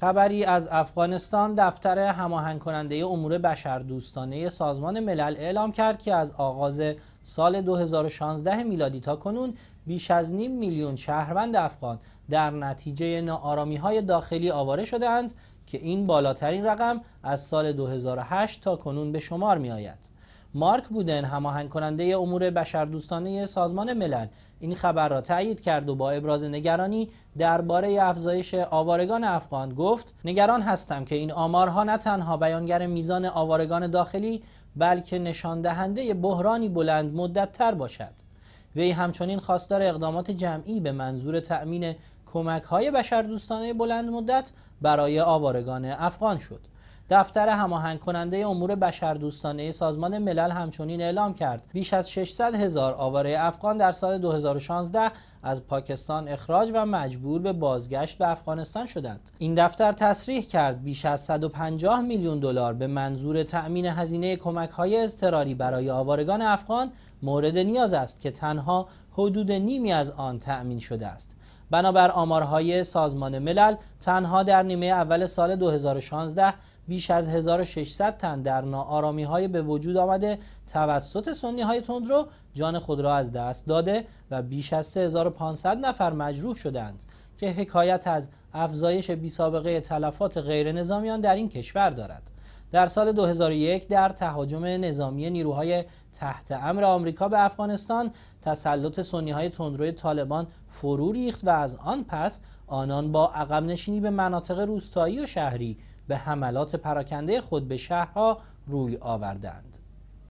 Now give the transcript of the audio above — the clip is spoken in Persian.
خبری از افغانستان دفتر هماهنگ کننده امور دوستانه سازمان ملل اعلام کرد که از آغاز سال 2016 میلادی تا کنون بیش از نیم میلیون شهروند افغان در نتیجه نارامی های داخلی آواره شدهاند که این بالاترین رقم از سال 2008 تا کنون به شمار می آید. مارک بودن هماهنگ کننده امور بشردوستانه سازمان ملل این خبر را تایید کرد و با ابراز نگرانی درباره افزایش آوارگان افغان گفت نگران هستم که این آمارها نه تنها بیانگر میزان آوارگان داخلی بلکه نشان دهنده بحرانی بلند مدت تر باشد وی همچنین خواستار اقدامات جمعی به منظور تأمین کمک های بشردوستانه بلند مدت برای آوارگان افغان شد دفتر هماهنگ کننده امور بشردوستانه سازمان ملل همچنین اعلام کرد بیش از 600 هزار آواره افغان در سال 2016 از پاکستان اخراج و مجبور به بازگشت به افغانستان شدند این دفتر تصریح کرد بیش از 150 میلیون دلار به منظور تأمین هزینه کمک های اضطراری برای آوارگان افغان مورد نیاز است که تنها حدود نیمی از آن تأمین شده است بنابر آمارهای سازمان ملل تنها در نیمه اول سال 2016 بیش از 1600 تن در ناآرامی های به وجود آمده توسط سنی های تندرو جان خود را از دست داده و بیش از 3500 نفر مجروح شدند که حکایت از افزایش بی سابقه تلفات غیر نظامیان در این کشور دارد. در سال 2001 در تهاجم نظامی نیروهای تحت امر آمریکا به افغانستان تسلط سنی های تندروی طالبان فرو ریخت و از آن پس آنان با عقب نشینی به مناطق روستایی و شهری به حملات پراکنده خود به شهرها روی آوردند